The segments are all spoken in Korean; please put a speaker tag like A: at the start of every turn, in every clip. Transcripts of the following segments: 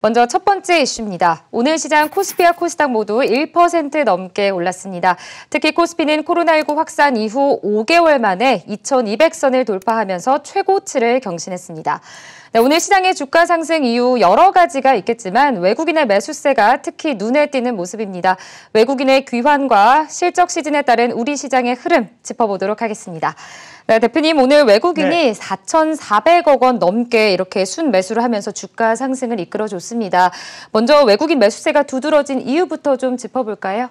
A: 먼저 첫 번째 이슈입니다. 오늘 시장 코스피와 코스닥 모두 1% 넘게 올랐습니다. 특히 코스피는 코로나19 확산 이후 5개월 만에 2200선을 돌파하면서 최고치를 경신했습니다. 네, 오늘 시장의 주가 상승 이후 여러 가지가 있겠지만 외국인의 매수세가 특히 눈에 띄는 모습입니다. 외국인의 귀환과 실적 시즌에 따른 우리 시장의 흐름 짚어보도록 하겠습니다. 네, 대표님 오늘 외국인이 네. 4,400억 원 넘게 이렇게 순매수를 하면서 주가 상승을 이끌어줬습니다. 먼저 외국인 매수세가 두드러진 이유부터 좀 짚어볼까요?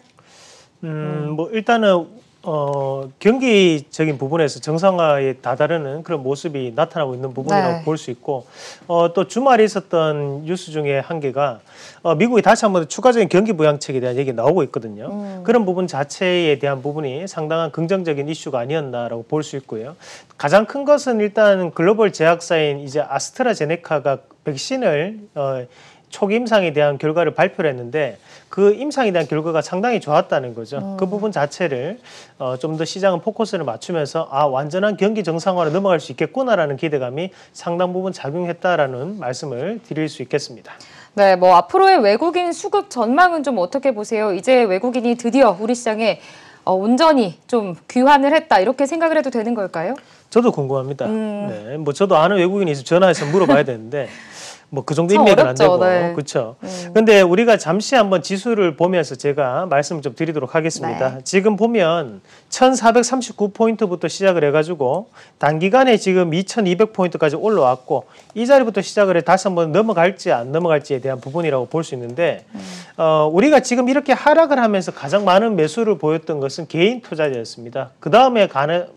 B: 음, 뭐 일단은 어, 경기적인 부분에서 정상화에 다다르는 그런 모습이 나타나고 있는 부분이라고 네. 볼수 있고 어, 또 주말에 있었던 뉴스 중에 한 개가 어, 미국이 다시 한 번 추가적인 경기 부양책에 대한 얘기 나오고 있거든요. 음. 그런 부분 자체에 대한 부분이 상당한 긍정적인 이슈가 아니었나라고 볼 수 있고요. 가장 큰 것은 일단 글로벌 제약사인 이제 아스트라제네카가 백신을 어, 초기 임상에 대한 결과를 발표를 했는데 그 임상에 대한 결과가 상당히 좋았다는 거죠. 음. 그 어. 부분 자체를 어, 좀더 시장은 포커스를 맞추면서 아 완전한 경기 정상화로 넘어갈 수 있겠구나라는 기대감이 상당 부분 작용했다라는 말씀을 드릴 수 있겠습니다.
A: 네, 뭐 앞으로의 외국인 수급 전망은 좀 어떻게 보세요? 이제 외국인이 드디어 우리 시장에 어, 온전히 좀 귀환을 했다 이렇게 생각을 해도 되는 걸까요?
B: 저도 궁금합니다. 음. 네, 뭐 저도 아는 외국인이 있으면 전화해서 물어봐야 되는데 뭐그 정도 인맥은 안 되고 네. 그렇죠. 음. 근데 우리가 잠시 한번 지수를 보면서 제가 말씀 좀 드리도록 하겠습니다. 네. 지금 보면 1,439포인트부터 시작을 해가지고 단기간에 지금 2,200포인트까지 올라왔고 이 자리부터 시작을 해 다시 한번 넘어갈지 안 넘어갈지에 대한 부분이라고 볼 수 있는데 음. 어, 우리가 지금 이렇게 하락을 하면서 가장 많은 매수를 보였던 것은 개인 투자자였습니다. 그 다음에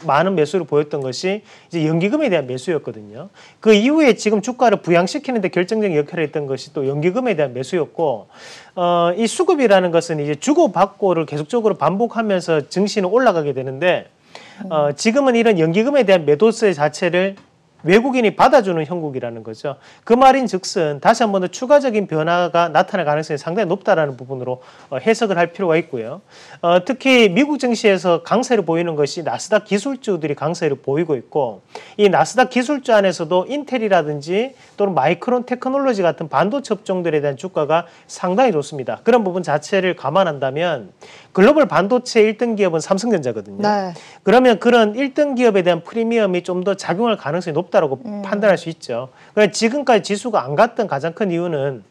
B: 많은 매수를 보였던 것이 이제 연기금에 대한 매수였거든요. 그 이후에 지금 주가를 부양시키는데 결 결정적인 역할을 했던 것이 또 연기금에 대한 매수였고 어, 이 수급이라는 것은 이제 주고받고를 계속적으로 반복하면서 증시는 올라가게 되는데 어, 지금은 이런 연기금에 대한 매도세 자체를 외국인이 받아주는 형국이라는 거죠. 그 말인 즉슨 다시 한 번 더 추가적인 변화가 나타날 가능성이 상당히 높다라는 부분으로 어, 해석을 할 필요가 있고요. 어, 특히 미국 증시에서 강세를 보이는 것이 나스닥 기술주들이 강세를 보이고 있고 이 나스닥 기술주 안에서도 인텔이라든지 또는 마이크론 테크놀로지 같은 반도체 업종들에 대한 주가가 상당히 좋습니다. 그런 부분 자체를 감안한다면 글로벌 반도체 일등 기업은 삼성전자거든요. 네. 그러면 그런 일등 기업에 대한 프리미엄이 좀 더 작용할 가능성이 높다라고 음. 판단할 수 있죠. 그러니까 지금까지 지수가 안 갔던 가장 큰 이유는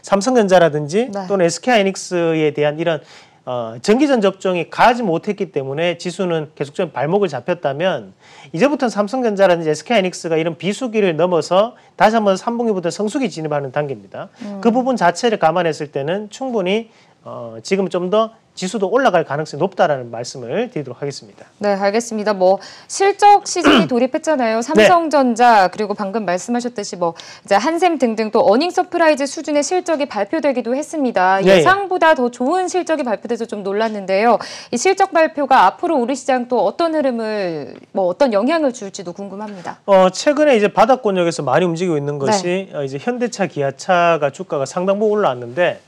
B: 삼성전자라든지 네. 또는 SK하이닉스에 대한 이런 어, 전기전 접종이 가지 못했기 때문에 지수는 계속적인 발목을 잡혔다면 이제부터는 삼성전자라든지 SK하이닉스가 이런 비수기를 넘어서 다시 한번 3분기부터 성수기 진입하는 단계입니다. 음. 그 부분 자체를 감안했을 때는 충분히 어, 지금 좀 더 지수도 올라갈 가능성이 높다라는 말씀을 드리도록 하겠습니다.
A: 네, 알겠습니다. 뭐 실적 시즌이 돌입했잖아요. 네. 삼성전자 네. 그리고 방금 말씀하셨듯이 뭐 이제 한샘 등등 또 어닝 서프라이즈 수준의 실적이 발표되기도 했습니다. 네. 예상보다 더 좋은 실적이 발표돼서 좀 놀랐는데요. 이 실적 발표가 앞으로 우리 시장 또 어떤 흐름을 뭐 어떤 영향을 줄지도 궁금합니다.
B: 어, 최근에 이제 바닥권역에서 많이 움직이고 있는 네. 것이 네. 어, 이제 현대차, 기아차가 주가가 상당 부분 올라왔는데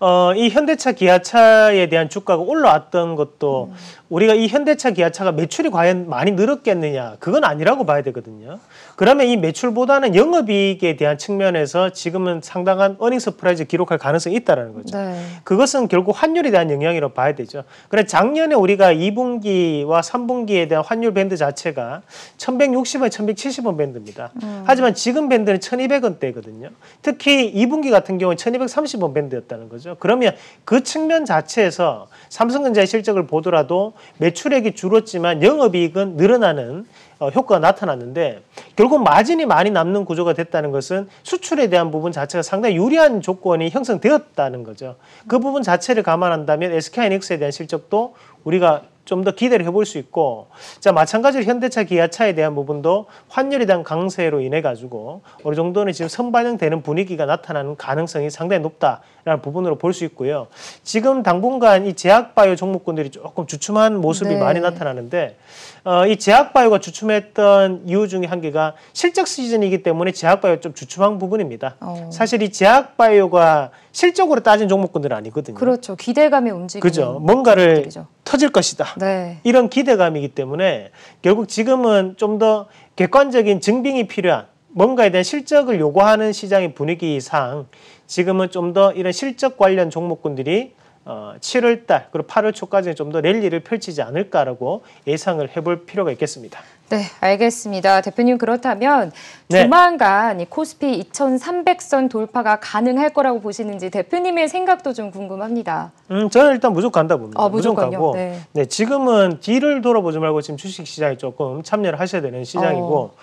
B: 어, 이 현대차 기아차에 대한 주가가 올라왔던 것도 음. 우리가 이 현대차 기아차가 매출이 과연 많이 늘었겠느냐 그건 아니라고 봐야 되거든요. 그러면 이 매출보다는 영업이익에 대한 측면에서 지금은 상당한 어닝 서프라이즈 기록할 가능성이 있다라는 거죠. 네. 그것은 결국 환율에 대한 영향이라고 봐야 되죠. 그래 작년에 우리가 2분기와 3분기에 대한 환율 밴드 자체가 1,160원, 1,170원 밴드입니다. 음. 하지만 지금 밴드는 1,200원대거든요. 특히 2분기 같은 경우는 1,230원 밴드였다는 거죠. 그러면 그 측면 자체에서 삼성전자의 실적을 보더라도 매출액이 줄었지만 영업이익은 늘어나는 어, 효과가 나타났는데 결국 마진이 많이 남는 구조가 됐다는 것은 수출에 대한 부분 자체가 상당히 유리한 조건이 형성되었다는 거죠. 그 부분 자체를 감안한다면 SK하이닉스에 대한 실적도 우리가 좀더 기대를 해볼 수 있고 자 마찬가지로 현대차 기아차에 대한 부분도 환율에 대한 강세로 인해 가지고 어느 정도는 지금 선반영되는 분위기가 나타나는 가능성이 상당히 높다라는 부분으로 볼 수 있고요 지금 당분간 이 제약바이오 종목군들이 조금 주춤한 모습이 네. 많이 나타나는데 어, 이 제약바이오가 주춤했던 이유 중에 한 개가 실적 시즌이기 때문에 제약바이오 좀 주춤한 부분입니다 어. 사실 이 제약바이오가 실적으로 따진 종목군들은 아니거든요.
A: 그렇죠. 기대감이 움직이는 그죠.
B: 뭔가를 터질 것이다. 네. 이런 기대감이기 때문에 결국 지금은 좀 더 객관적인 증빙이 필요한 뭔가에 대한 실적을 요구하는 시장의 분위기상 지금은 좀 더 이런 실적 관련 종목군들이 어, 7월 달 그리고 8월 초까지는 좀 더 랠리를 펼치지 않을까라고 예상을 해볼 필요가 있겠습니다.
A: 네, 알겠습니다. 대표님 그렇다면 네. 조만간 이 코스피 2,300선 돌파가 가능할 거라고 보시는지 대표님의 생각도 좀 궁금합니다.
B: 음, 저는 일단 무조건 간다 봅니다. 어, 무조건 가고. 네. 네. 지금은 뒤를 돌아보지 말고 지금 주식 시장에 조금 참여를 하셔야 되는 시장이고. 어.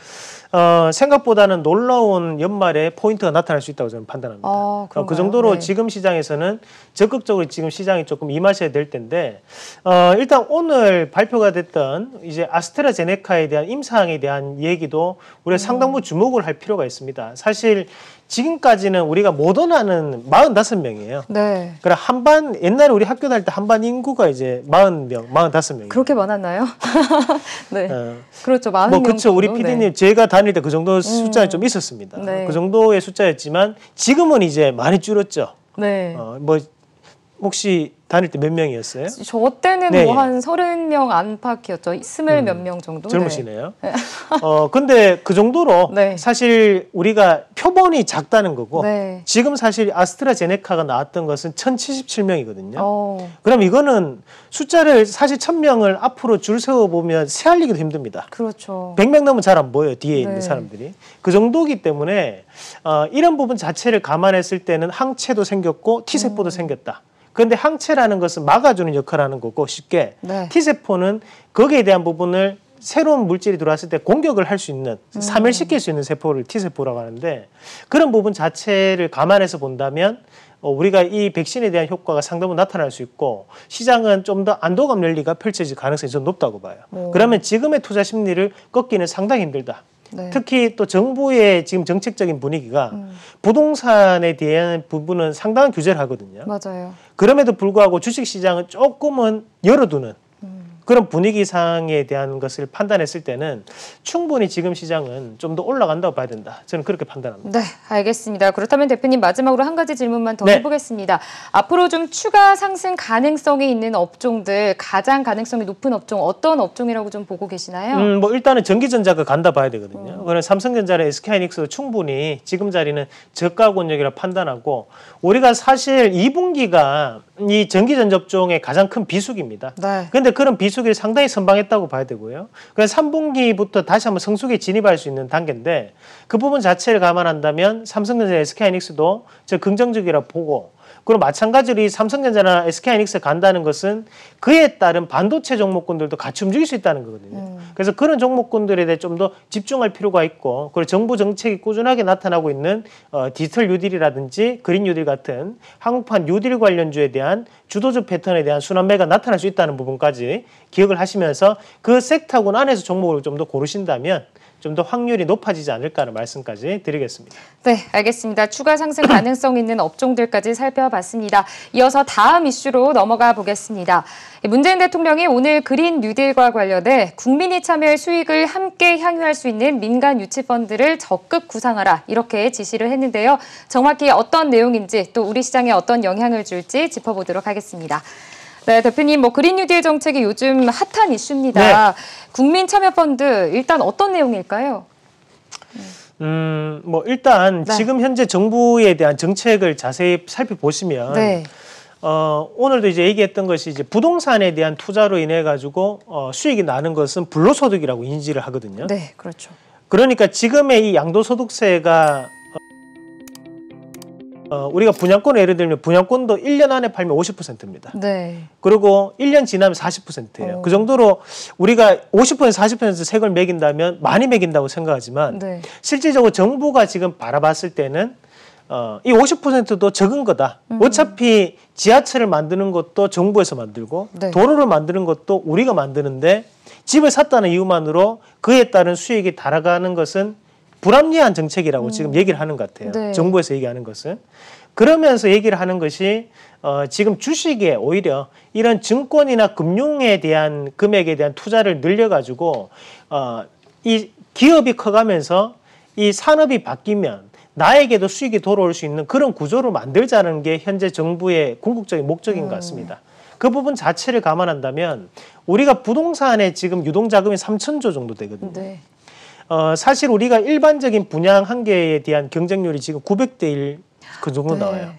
B: 어, 생각보다는 놀라운 연말에 포인트가 나타날 수 있다고 저는 판단합니다. 아, 어, 그 정도로 네. 지금 시장에서는 적극적으로 지금 시장이 조금 임하셔야 될 텐데 어, 일단 오늘 발표가 됐던 이제 아스트라제네카에 대한 임상에 대한 얘기도 우리가 상당부 음. 주목을 할 필요가 있습니다. 사실 지금까지는 우리가 못 원하는 45명이에요. 네. 그럼 한반 옛날에 우리 학교 다닐 때 한 반 인구가 이제 40명, 45명.
A: 그렇게 많았나요?
B: 네. 어.
A: 그렇죠. 40명. 뭐 그렇죠. 우리 PD님
B: 네. 제가 다닐 때 그 정도 숫자는 음. 좀 있었습니다. 네. 그 정도의 숫자였지만 지금은 이제 많이 줄었죠. 네. 어, 뭐 혹시 다닐 때 몇 명이었어요? 저 때는 네. 뭐한
A: 서른 명 안팎이었죠. 스물 음, 몇명 정도. 젊으시네요.
B: 네. 네. 어 근데 그 정도로 네. 사실 우리가 표본이 작다는 거고 네. 지금 사실 아스트라제네카가 나왔던 것은 천칠십칠 명이거든요 오. 어. 그럼 이거는 숫자를 사실 천명을 앞으로 줄 세워 보면 세알리기도 힘듭니다. 그렇죠. 백명 넘으면 잘 안 보여 뒤에 있는 네. 사람들이. 그 정도기 때문에 어, 이런 부분 자체를 감안했을 때는 항체도 생겼고 T세포도 음. 생겼다. 그런데 항체라는 것은 막아주는 역할을 하는 거고 쉽게 네. T세포는 거기에 대한 부분을 새로운 물질이 들어왔을 때 공격을 할 수 있는 음. 사멸시킬 수 있는 세포를 T세포라고 하는데 그런 부분 자체를 감안해서 본다면 어, 우리가 이 백신에 대한 효과가 상당히 나타날 수 있고 시장은 좀 더 안도감 랠리가 펼쳐질 가능성이 좀 높다고 봐요. 음. 그러면 지금의 투자 심리를 꺾기는 상당히 힘들다. 네. 특히 또 정부의 지금 정책적인 분위기가 음. 부동산에 대한 부분은 상당한 규제를 하거든요. 맞아요. 그럼에도 불구하고 주식 시장은 조금은 열어두는 그런 분위기상에 대한 것을 판단했을 때는 충분히 지금 시장은 좀 더 올라간다고 봐야 된다. 저는 그렇게 판단합니다.
A: 네, 알겠습니다. 그렇다면 대표님 마지막으로 한 가지 질문만 더 네. 해보겠습니다. 앞으로 좀 추가 상승 가능성이 있는 업종들 가장 가능성이 높은 업종 어떤 업종이라고 좀 보고 계시나요? 음,
B: 뭐 일단은 전기전자가 간다 봐야 되거든요. 음. 어. 그는 삼성전자나 SK하이닉스도 충분히 지금 자리는 저가 권역이라 판단하고 우리가 사실 2분기가 이 전기전 접종의 가장 큰 비수기입니다. 그런데 네. 그런 비수기를 상당히 선방했다고 봐야 되고요. 그래서 3분기부터 다시 한번 성수에 진입할 수 있는 단계인데 그 부분 자체를 감안한다면 삼성전자 SK하이닉스도 저 긍정적이라 보고 그럼 마찬가지로 이 삼성전자나 SK하이닉스 에 간다는 것은 그에 따른 반도체 종목군들도 같이 움직일 수 있다는 거거든요. 음. 그래서 그런 종목군들에 대해 좀 더 집중할 필요가 있고 그리고 정부 정책이 꾸준하게 나타나고 있는 어, 디지털 뉴딜이라든지 그린 뉴딜 같은 한국판 뉴딜 관련주에 대한 주도적 패턴에 대한 순환매가 나타날 수 있다는 부분까지 기억을 하시면서 그 섹터군 안에서 종목을 좀 더 고르신다면 좀더 확률이 높아지지 않을까라는 말씀까지 드리겠습니다.
A: 네, 알겠습니다. 추가 상승 가능성 있는 업종들까지 살펴봤습니다. 이어서 다음 이슈로 넘어가 보겠습니다. 문재인 대통령이 오늘 그린 뉴딜과 관련해 국민이 참여할 수익을 함께 향유할 수 있는 민간 유치펀드를 적극 구상하라 이렇게 지시를 했는데요. 정확히 어떤 내용인지 또 우리 시장에 어떤 영향을 줄지 짚어보도록 하겠습니다. 네, 대표님, 뭐 그린 뉴딜 정책이 요즘 핫한 이슈입니다. 네. 국민 참여 펀드 일단 어떤 내용일까요?
B: 음, 뭐 일단 네. 지금 현재 정부에 대한 정책을 자세히 살펴보시면 네. 어, 오늘도 이제 얘기했던 것이 이제 부동산에 대한 투자로 인해 가지고 어, 수익이 나는 것은 불로소득이라고 인지를 하거든요. 네, 그렇죠. 그러니까 지금의 이 양도소득세가 어, 우리가 분양권 을 예를 들면 분양권도 1년 안에 팔면 50%입니다. 네. 그리고 1년 지나면 40%예요. 오. 어. 그 정도로 우리가 50% 40% 세금을 매긴다면 많이 매긴다고 생각하지만 네. 실질적으로 정부가 지금 바라봤을 때는 어, 이 50%도 적은 거다. 음. 어차피 지하철을 만드는 것도 정부에서 만들고 네. 도로를 만드는 것도 우리가 만드는데 집을 샀다는 이유만으로 그에 따른 수익이 달아가는 것은 불합리한 정책이라고 음. 지금 얘기를 하는 것 같아요. 네. 정부에서 얘기하는 것은. 그러면서 얘기를 하는 것이 어, 지금 주식에 오히려 이런 증권이나 금융에 대한 금액에 대한 투자를 늘려가지고 어, 이 기업이 커가면서 이 산업이 바뀌면 나에게도 수익이 돌아올 수 있는 그런 구조로 만들자는 게 현재 정부의 궁극적인 목적인 음. 것 같습니다. 그 부분 자체를 감안한다면 우리가 부동산에 지금 유동 자금이 3천조 정도 되거든요. 네. 어, 사실 우리가 일반적인 분양 한 개에 대한 경쟁률이 지금 900대 1 그 정도 네. 나와요.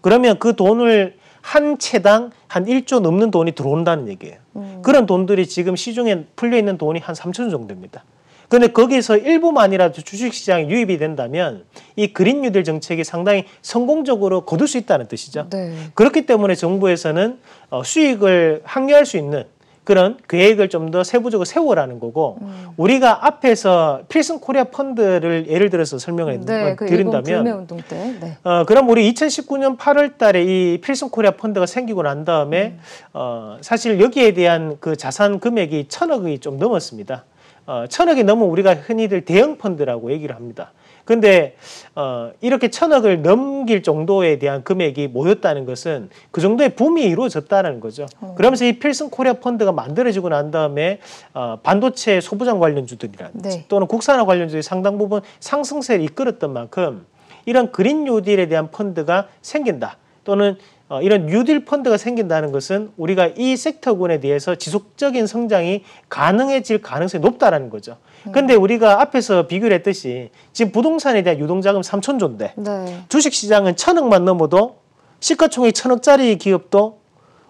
B: 그러면 그 돈을 한 채당 한 1조 넘는 돈이 들어온다는 얘기예요. 음. 그런 돈들이 지금 시중에 풀려 있는 돈이 한 3천 정도입니다. 그런데 거기서 일부만이라도 주식시장에 유입이 된다면 이 그린 뉴딜 정책이 상당히 성공적으로 거둘 수 있다는 뜻이죠. 네. 그렇기 때문에 정부에서는 어, 수익을 항려할 수 있는 그런 계획을 그 좀더 세부적으로 세워라는 거고 음. 우리가 앞에서 필승 코리아 펀드를 예를 들어서 설명을 네, 그 드린다면
A: 그 네.
B: 어, 그럼 우리 2019년 8월 달에 이 필승 코리아 펀드가 생기고 난 다음에 음. 어, 사실 여기에 대한 그 자산 금액이 천억이 좀 넘었습니다. 어, 천억이 넘으 우리가 흔히들 대형 펀드라고 얘기를 합니다. 근데 어, 이렇게 천억을 넘길 정도에 대한 금액이 모였다는 것은 그 정도의 붐이 이루어졌다는 거죠. 음. 그러면서 이 필승 코리아 펀드가 만들어지고 난 다음에 어, 반도체 소부장 관련주들이라든지 네. 또는 국산화 관련주의 상당 부분 상승세를 이끌었던 만큼 이런 그린 뉴딜에 대한 펀드가 생긴다. 또는 어, 이런 뉴딜 펀드가 생긴다는 것은 우리가 이 섹터군에 대해서 지속적인 성장이 가능해질 가능성이 높다라는 거죠. 음. 근데 우리가 앞에서 비교를 했듯이 지금 부동산에 대한 유동자금 3천 조인데 네. 주식시장은 천억만 넘어도 시가총액 천억짜리 기업도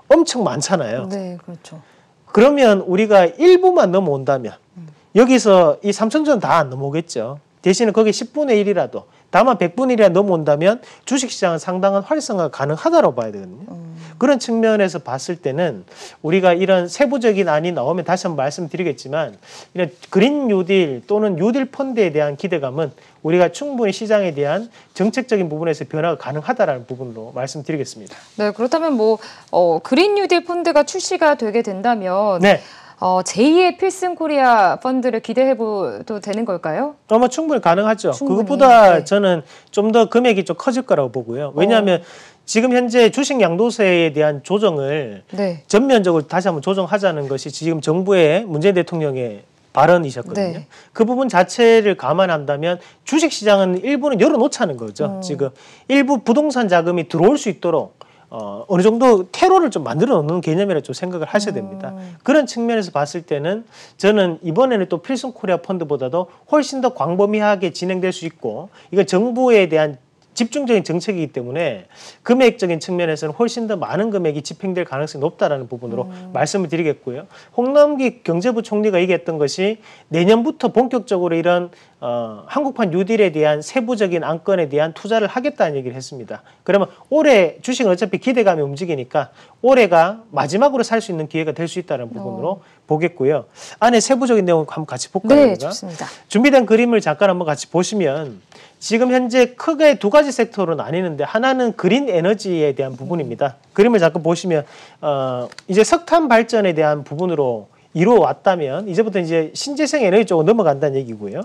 B: 엄청 많잖아요. 네, 그렇죠. 그러면 우리가 일부만 넘어온다면 음. 여기서 이 3천 조는 다 안 넘어오겠죠. 대신에 거기 10분의 1이라도 다만 100분의 1이라 넘어온다면 주식시장은 상당한 활성화가 가능하다고 봐야 되거든요. 음. 그런 측면에서 봤을 때는 우리가 이런 세부적인 안이 나오면 다시 한번 말씀드리겠지만 이런 그린 뉴딜 또는 뉴딜 펀드에 대한 기대감은 우리가 충분히 시장에 대한 정책적인 부분에서 변화가 가능하다라는 부분으로 말씀드리겠습니다.
A: 네, 그렇다면 뭐 어, 그린 뉴딜 펀드가 출시가 되게 된다면 네. 어, 제2의 필승 코리아 펀드를 기대해도 되는
B: 걸까요? 아마 충분히 가능하죠. 충분히. 그것보다 네. 저는 좀 더 금액이 좀 커질 거라고 보고요. 어. 왜냐하면 어. 지금 현재 주식 양도세에 대한 조정을 네. 전면적으로 다시 한번 조정하자는 것이 지금 정부의 문재인 대통령의 발언이셨거든요. 네. 그 부분 자체를 감안한다면 주식 시장은 일부는 열어놓자는 거죠. 어. 지금 일부 부동산 자금이 들어올 수 있도록 어, 어느 정도 테러를 좀 만들어 놓는 개념이라 좀 생각을 하셔야 됩니다. 음. 그런 측면에서 봤을 때는 저는 이번에는 또 필승 코리아 펀드보다도 훨씬 더 광범위하게 진행될 수 있고 이거 정부에 대한 집중적인 정책이기 때문에 금액적인 측면에서는 훨씬 더 많은 금액이 집행될 가능성이 높다라는 부분으로 음. 말씀을 드리겠고요. 홍남기 경제부 총리가 얘기했던 것이 내년부터 본격적으로 이런 어, 한국판 뉴딜에 대한 세부적인 안건에 대한 투자를 하겠다는 얘기를 했습니다. 그러면 올해 주식은 어차피 기대감이 움직이니까 올해가 마지막으로 살 수 있는 기회가 될 수 있다는 부분으로 어. 보겠고요. 안에 세부적인 내용 을 한번 같이 볼까요? 네, 좋습니다. 준비된 그림을 잠깐 한번 같이 보시면 지금 현재 크게 두 가지 섹터로 나뉘는데 하나는 그린 에너지에 대한 부분입니다. 그림을 잠깐 보시면 어, 이제 석탄 발전에 대한 부분으로 이루어왔다면 이제부터 이제 신재생 에너지 쪽으로 넘어간다는 얘기고요.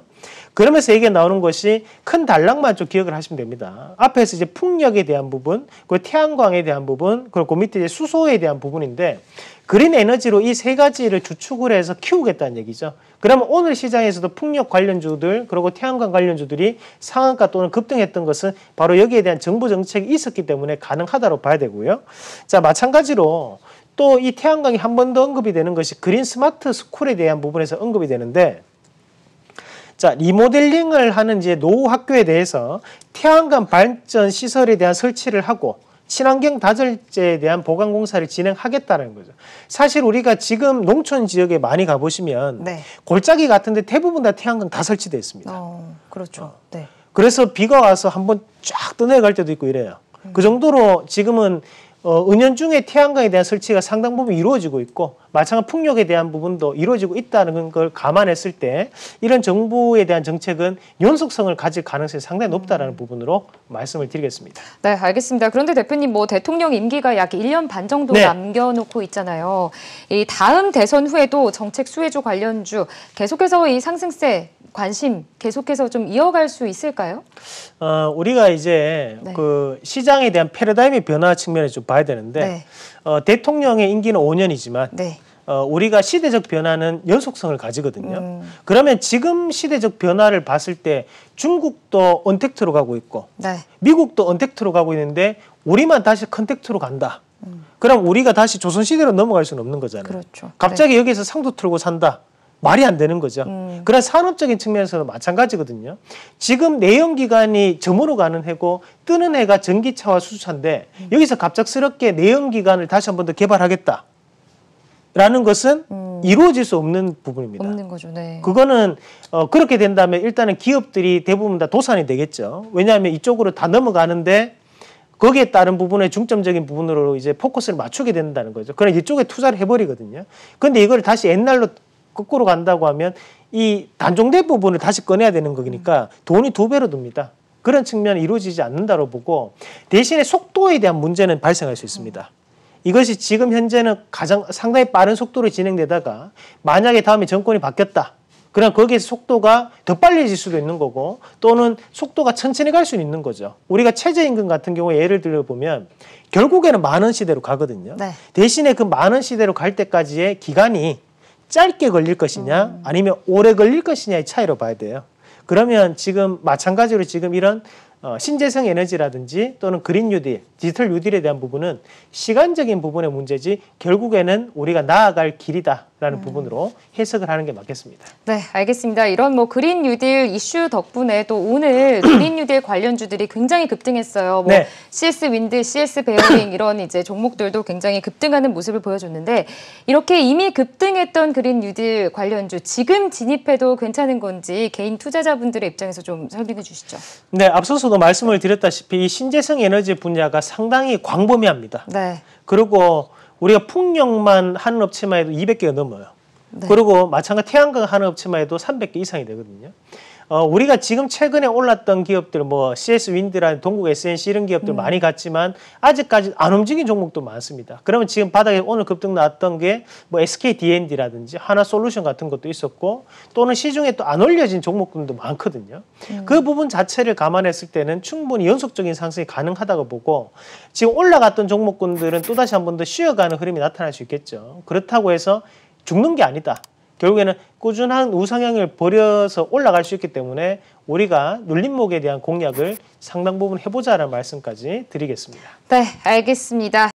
B: 그러면서 얘기가 나오는 것이 큰 단락만 좀 기억을 하시면 됩니다. 앞에서 이제 풍력에 대한 부분, 그 태양광에 대한 부분, 그리고 그 밑에 이제 수소에 대한 부분인데 그린 에너지로 이 세 가지를 주축을 해서 키우겠다는 얘기죠. 그러면 오늘 시장에서도 풍력 관련주들 그리고 태양광 관련주들이 상한가 또는 급등했던 것은 바로 여기에 대한 정부 정책이 있었기 때문에 가능하다고 봐야 되고요. 자 마찬가지로 또이 태양광이 한 번 더 언급이 되는 것이 그린 스마트 스쿨에 대한 부분에서 언급이 되는데 자, 리모델링을 하는 이제 노후 학교에 대해서 태양광 발전 시설에 대한 설치를 하고 친환경 다절제에 대한 보강 공사를 진행하겠다는 거죠. 사실 우리가 지금 농촌 지역에 많이 가보시면 네. 골짜기 같은데 대부분 다 태양광 다설치되어 있습니다. 어, 그렇죠. 어. 네. 그래서 비가 와서 한 번 쫙 떠내려갈 때도 있고 이래요. 그 음. 그 정도로 지금은 어, 은연중에 태양광에 대한 설치가 상당 부분 이루어지고 있고 마찬가지 풍력에 대한 부분도 이루어지고 있다는 걸 감안했을 때 이런 정부에 대한 정책은 연속성을 가질 가능성이 상당히 높다는 부분으로 말씀을 드리겠습니다.
A: 네, 알겠습니다. 그런데 대표님 뭐 대통령 임기가 약 1년 반 정도 네. 남겨놓고 있잖아요. 이 다음 대선 후에도 정책 수혜주 관련주 계속해서 이 상승세 관심 계속해서 좀 이어갈 수 있을까요?
B: 어, 우리가 이제 네. 그 시장에 대한 패러다임의 변화 측면을좀 봐야 되는데 네. 어, 대통령의 임기는 5년이지만 네. 어, 우리가 시대적 변화는 연속성을 가지거든요. 음. 그러면 지금 시대적 변화를 봤을 때 중국도 언택트로 가고 있고 네. 미국도 언택트로 가고 있는데 우리만 다시 컨택트로 간다. 음. 그럼 우리가 다시 조선시대로 넘어갈 수는 없는 거잖아요. 그렇죠. 갑자기 네. 여기서 상도 틀고 산다. 말이 안 되는 거죠. 음. 그런 산업적인 측면에서도 마찬가지거든요. 지금 내연 기관이 점으로 가는 해고 뜨는 해가 전기차와 수소차인데 음. 여기서 갑작스럽게 내연 기관을 다시 한 번 더 개발하겠다. 라는 것은 음. 이루어질 수 없는 부분입니다.
A: 없는 거죠. 네.
B: 그거는 어, 그렇게 된다면 일단은 기업들이 대부분 다 도산이 되겠죠. 왜냐하면 이쪽으로 다 넘어가는데 거기에 따른 부분에 중점적인 부분으로 이제 포커스를 맞추게 된다는 거죠. 그럼 이쪽에 투자를 해버리거든요. 근데 이걸 다시 옛날로 거꾸로 간다고 하면 이 단종된 부분을 다시 꺼내야 되는 거니까 음. 돈이 두 배로 듭니다. 그런 측면이 이루어지지 않는다고 보고 대신에 속도에 대한 문제는 발생할 수 있습니다. 음. 이것이 지금 현재는 가장 상당히 빠른 속도로 진행되다가 만약에 다음에 정권이 바뀌었다. 그럼 거기에서 속도가 더 빨리질 수도 있는 거고 또는 속도가 천천히 갈 수는 있는 거죠. 우리가 최저임금 같은 경우에 예를 들어보면 결국에는 만원 시대로 가거든요. 네. 대신에 그 만원 시대로 갈 때까지의 기간이 짧게 걸릴 것이냐 음. 아니면 오래 걸릴 것이냐의 차이로 봐야 돼요. 그러면 지금 마찬가지로 지금 이런 어, 신재생 에너지라든지 또는 그린 뉴딜, 디지털 뉴딜에 대한 부분은 시간적인 부분의 문제지 결국에는 우리가 나아갈 길이다. 라는 음. 부분으로 해석을 하는 게 맞겠습니다.
A: 네, 알겠습니다. 이런 뭐 그린 뉴딜 이슈 덕분에 또 오늘 그린 뉴딜 관련주들이 굉장히 급등했어요. 뭐 네. CS 윈드, CS 베어링 이런 이제 종목들도 굉장히 급등하는 모습을 보여줬는데 이렇게 이미 급등했던 그린 뉴딜 관련주 지금 진입해도 괜찮은 건지 개인 투자자분들의 입장에서 좀 설명해 주시죠.
B: 네, 앞서서도 말씀을 드렸다시피 신재생 에너지 분야가 상당히 광범위합니다. 네. 그리고 우리가 풍력만 하는 업체만 해도 200개가 넘어요. 네. 그리고 마찬가지 태양광 하는 업체만 해도 300개 이상이 되거든요. 어, 우리가 지금 최근에 올랐던 기업들 뭐 CS 윈드라는 동국 SNC 이런 기업들 음. 많이 갔지만 아직까지 안 움직인 종목도 많습니다. 그러면 지금 바닥에 오늘 급등 나왔던 게 뭐 SK D&D라든지 하나솔루션 같은 것도 있었고 또는 시중에 또 안 올려진 종목들도 많거든요. 음. 그 부분 자체를 감안했을 때는 충분히 연속적인 상승이 가능하다고 보고 지금 올라갔던 종목군들은 또 다시 한 번 더 쉬어가는 흐름이 나타날 수 있겠죠. 그렇다고 해서 죽는 게 아니다. 결국에는 꾸준한 우상향을 버려서 올라갈 수 있기 때문에 우리가 눌림목에 대한 공략을 상당 부분 해보자는 말씀까지 드리겠습니다.
A: 네, 알겠습니다.